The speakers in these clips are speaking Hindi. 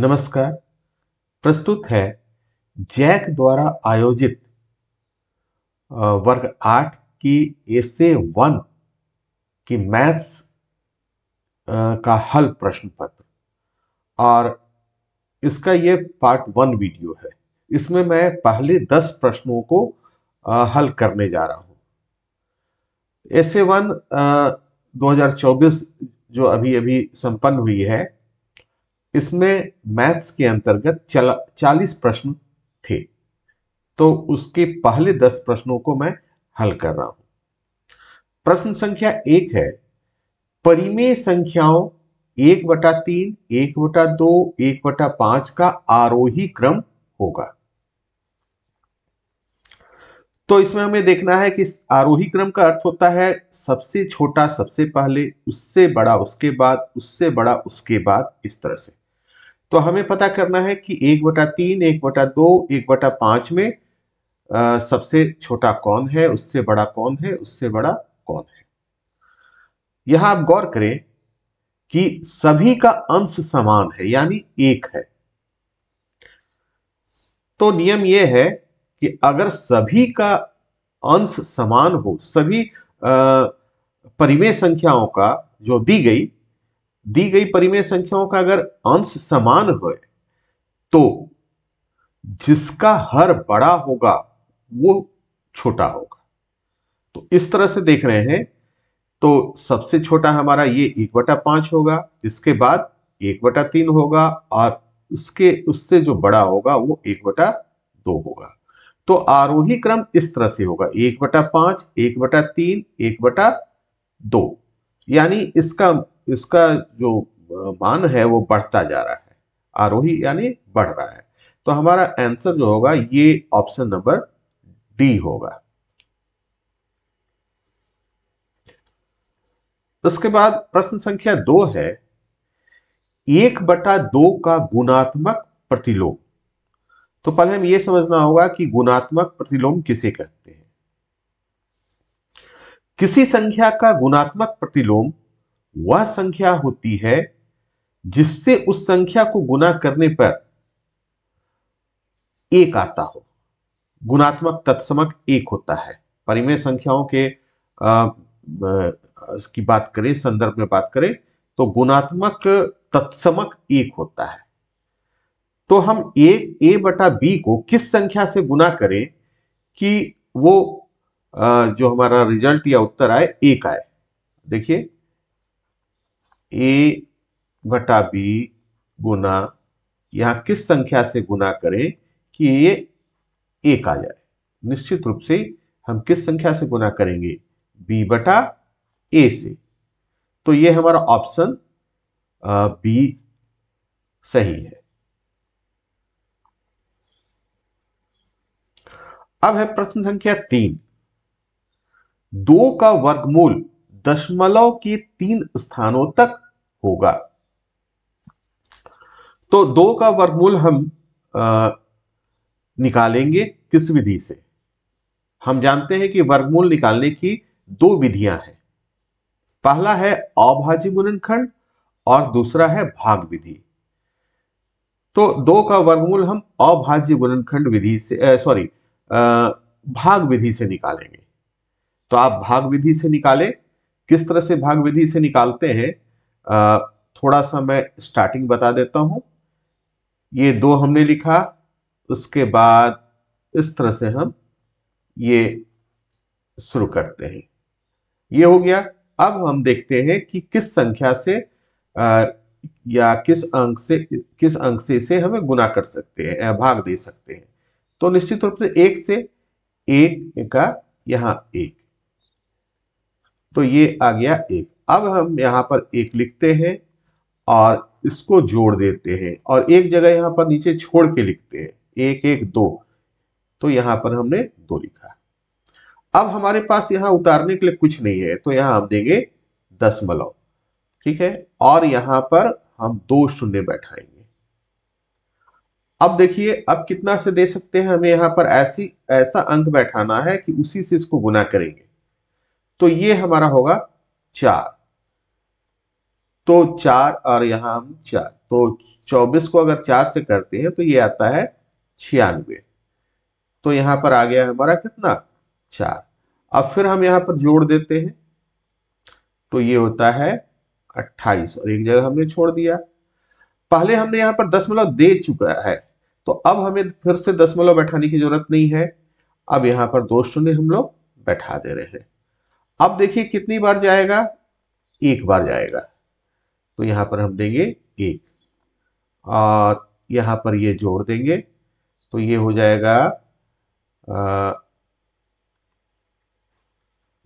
नमस्कार प्रस्तुत है जैक द्वारा आयोजित वर्ग आठ की एसे वन की मैथ्स का हल प्रश्न पत्र और इसका ये पार्ट वन वीडियो है इसमें मैं पहले दस प्रश्नों को हल करने जा रहा हूँ एसे वन चौबीस जो अभी अभी संपन्न हुई है इसमें मैथ्स के अंतर्गत चालीस प्रश्न थे तो उसके पहले दस प्रश्नों को मैं हल कर रहा हूं प्रश्न संख्या एक है परिमेय संख्याओं एक बटा तीन एक बटा दो एक बटा पांच का आरोही क्रम होगा तो इसमें हमें देखना है कि आरोही क्रम का अर्थ होता है सबसे छोटा सबसे पहले उससे बड़ा उसके बाद उससे बड़ा उसके बाद इस तरह से तो हमें पता करना है कि एक बटा तीन एक बटा दो एक बटा पांच में आ, सबसे छोटा कौन है उससे बड़ा कौन है उससे बड़ा कौन है यहां आप गौर करें कि सभी का अंश समान है यानी एक है तो नियम यह है कि अगर सभी का अंश समान हो सभी परिमेय संख्याओं का जो दी गई दी गई परिमेय संख्याओं का अगर अंश समान हो तो जिसका हर बड़ा होगा वो छोटा होगा तो इस तरह से देख रहे हैं तो सबसे छोटा हमारा ये एक बटा पांच होगा इसके बाद एक बटा तीन होगा और उसके उससे जो बड़ा होगा वो एक बटा दो होगा तो आरोही क्रम इस तरह से होगा एक बटा पांच एक बटा तीन एक बटा दो यानी इसका इसका जो मान है वो बढ़ता जा रहा है आरोही यानी बढ़ रहा है तो हमारा आंसर जो होगा ये ऑप्शन नंबर डी होगा उसके बाद प्रश्न संख्या दो है एक बटा दो का गुणात्मक प्रतिलोम तो पहले हम यह समझना होगा कि गुणात्मक प्रतिलोम किसे कहते हैं किसी संख्या का गुणात्मक प्रतिलोम वह संख्या होती है जिससे उस संख्या को गुना करने पर एक आता हो गुणात्मक तत्समक एक होता है परिमेय संख्याओं के आ, की बात करें संदर्भ में बात करें तो गुणात्मक तत्समक एक होता है तो हम एक ए बटा बी को किस संख्या से गुना करें कि वो आ, जो हमारा रिजल्ट या उत्तर आए एक आए देखिए ए बटा बी गुना यहां किस संख्या से गुना करें कि ये एक आ जाए निश्चित रूप से हम किस संख्या से गुना करेंगे बी बटा ए से तो ये हमारा ऑप्शन बी सही है अब है प्रश्न संख्या तीन दो का वर्गमूल दशमलव के तीन स्थानों तक होगा तो दो का वर्गमूल हम आ, निकालेंगे किस विधि से हम जानते हैं कि वर्गमूल निकालने की दो विधियां हैं पहला है अभाज्य गुणनखंड और दूसरा है भाग विधि तो दो का वर्गमूल हम अभाज्य गुणनखंड विधि से सॉरी भाग विधि से निकालेंगे तो आप भाग विधि से निकालें किस तरह से भाग विधि से निकालते हैं थोड़ा सा मैं स्टार्टिंग बता देता हूं ये दो हमने लिखा उसके बाद इस तरह से हम ये शुरू करते हैं ये हो गया अब हम देखते हैं कि किस संख्या से आ, या किस अंक से किस अंक से इसे हमें गुना कर सकते हैं भाग दे सकते हैं तो निश्चित रूप से एक से एक का यहाँ एक तो ये आ गया एक अब हम यहाँ पर एक लिखते हैं और इसको जोड़ देते हैं और एक जगह यहाँ पर नीचे छोड़ के लिखते हैं एक एक दो तो यहाँ पर हमने दो लिखा अब हमारे पास यहाँ उतारने के लिए कुछ नहीं है तो यहाँ हम देंगे दसमलव ठीक है और यहाँ पर हम दो शून्य बैठाएंगे अब देखिए अब कितना से दे सकते हैं हमें यहाँ पर ऐसी ऐसा अंक बैठाना है कि उसी से इसको गुना करेंगे तो ये हमारा होगा चार तो चार और यहां हम चार तो चौबीस को अगर चार से करते हैं तो ये आता है छियानवे तो यहां पर आ गया हमारा कितना चार अब फिर हम यहां पर जोड़ देते हैं तो ये होता है अट्ठाईस और एक जगह हमने छोड़ दिया पहले हमने यहां पर दशमलव दे चुका है तो अब हमें फिर से दशमलव बैठाने की जरूरत नहीं है अब यहां पर दो शून्य हम लोग बैठा दे रहे हैं अब देखिए कितनी बार जाएगा एक बार जाएगा तो यहाँ पर हम देंगे एक और यहाँ पर ये जोड़ देंगे तो ये हो जाएगा आ,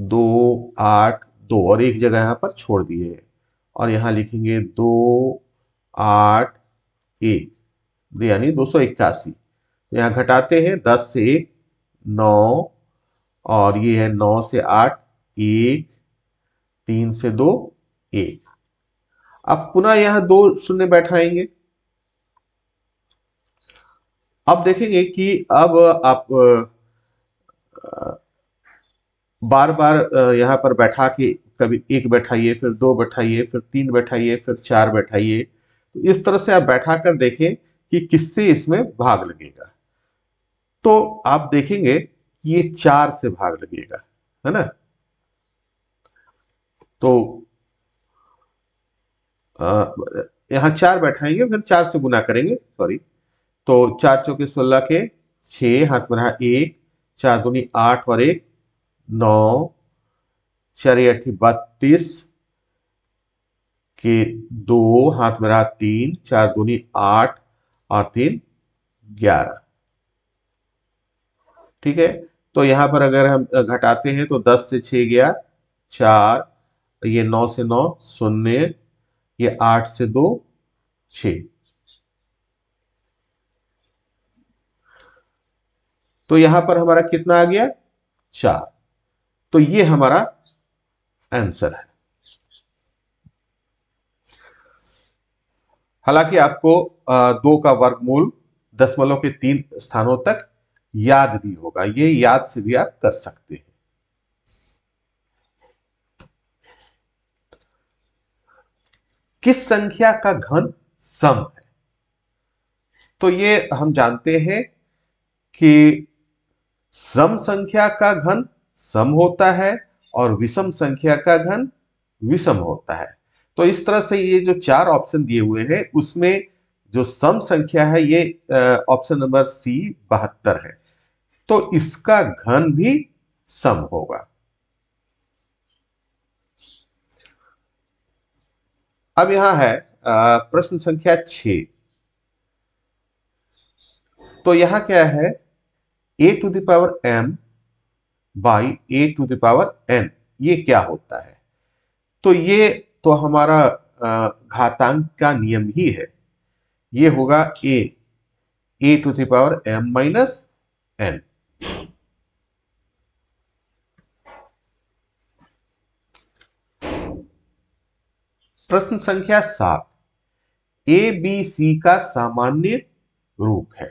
दो आठ दो और एक जगह यहाँ पर छोड़ दिए और यहाँ लिखेंगे दो आठ एक यानी दो सौ इक्यासी तो यहाँ घटाते हैं दस से एक नौ और ये है नौ से आठ एक तीन से दो एक अब पुनः यह दो शून्य बैठाएंगे अब देखेंगे कि अब आप बार बार यहां पर बैठा के कभी एक बैठाइए फिर दो बैठाइए फिर तीन बैठाइए फिर चार बैठाइए तो इस तरह से आप बैठा कर देखें कि किससे इसमें भाग लगेगा तो आप देखेंगे कि ये चार से भाग लगेगा है ना तो यहां चार बैठाएंगे फिर चार से गुना करेंगे सॉरी तो चार चौके सोलह के छह हाथ में रहा एक चार दूनी आठ और एक नौ चार अठी बत्तीस के दो हाथ में रहा तीन चार दूनी आठ और तीन ग्यारह ठीक है तो यहां पर अगर हम घटाते हैं तो दस से छह गया चार ये नौ से नौ शून्य ये आठ से दो छ तो यहां पर हमारा कितना आ गया चार तो ये हमारा आंसर है हालांकि आपको दो का वर्गमूल दशमलव के तीन स्थानों तक याद भी होगा ये याद से भी आप कर सकते हैं किस संख्या का घन सम है तो ये हम जानते हैं कि सम संख्या का घन सम होता है और विषम संख्या का घन विषम होता है तो इस तरह से ये जो चार ऑप्शन दिए हुए हैं उसमें जो सम संख्या है ये ऑप्शन नंबर सी बहत्तर है तो इसका घन भी सम होगा अब यहां है प्रश्न संख्या छ तो यहां क्या है a to the power m by a to the power n ये क्या होता है तो ये तो हमारा घातांक का नियम ही है ये होगा a a to the power m minus n प्रश्न संख्या सात ए बी सी का सामान्य रूप है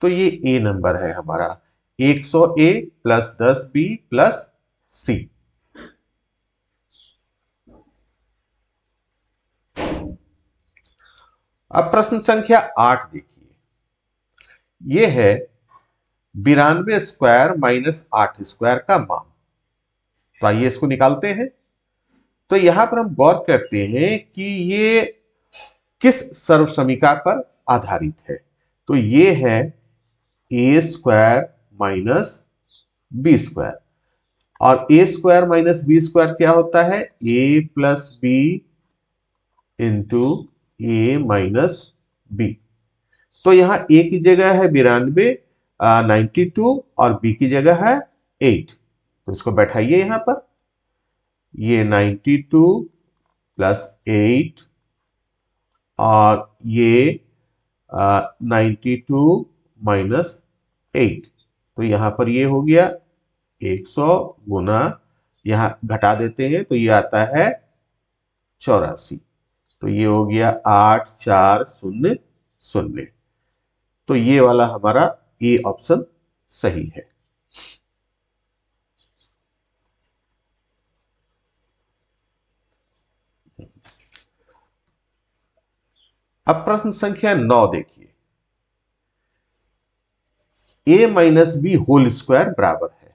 तो ये ए नंबर है हमारा 100 ए प्लस दस बी प्लस सी अब प्रश्न संख्या आठ देखिए यह है बिरानवे स्क्वायर माइनस आठ स्क्वायर का मान तो आइए इसको निकालते हैं तो यहां पर हम गौर करते हैं कि ये किस सर्वसमिका पर आधारित है तो ये है a square minus b square और a square minus b square क्या होता है a plus b into a minus b तो यहां ए की जगह है बिरानवे नाइन्टी टू और बी की जगह है एट तो इसको बैठाइए यहां पर ये 92 प्लस 8 और ये नाइन्टी टू माइनस एट तो यहां पर ये हो गया 100 सौ गुना यहाँ घटा देते हैं तो ये आता है चौरासी तो ये हो गया आठ चार शून्य शून्य तो ये वाला हमारा ए ऑप्शन सही है अब प्रश्न संख्या नौ देखिए a minus b whole square बराबर है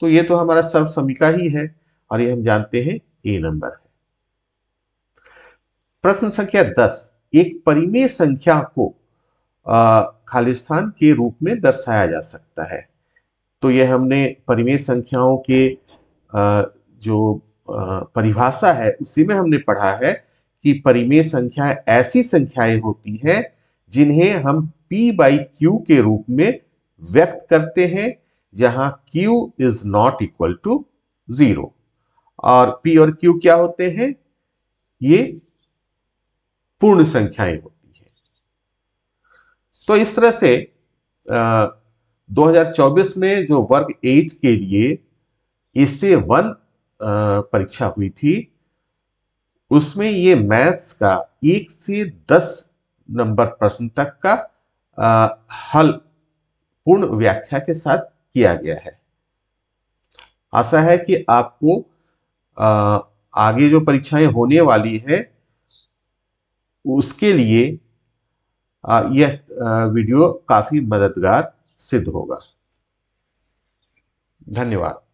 तो ये तो हमारा सर्व समीका ही है और ये हम जानते हैं ए नंबर है प्रश्न संख्या दस एक परिमेय संख्या को खाली स्थान के रूप में दर्शाया जा सकता है तो ये हमने परिमेय संख्याओं के आ, जो परिभाषा है उसी में हमने पढ़ा है कि परिमेय संख्याएं ऐसी संख्याएं होती हैं जिन्हें हम p बाई क्यू के रूप में व्यक्त करते हैं जहां q is not equal to zero और p और q क्या होते हैं ये पूर्ण संख्याएं होती हैं तो इस तरह से आ, 2024 में जो वर्ग एट के लिए इससे वन परीक्षा हुई थी उसमें ये मैथ्स का एक से दस नंबर प्रश्न तक का आ, हल पूर्ण व्याख्या के साथ किया गया है आशा है कि आपको आ, आगे जो परीक्षाएं होने वाली है उसके लिए आ, यह वीडियो काफ़ी मददगार सिद्ध होगा धन्यवाद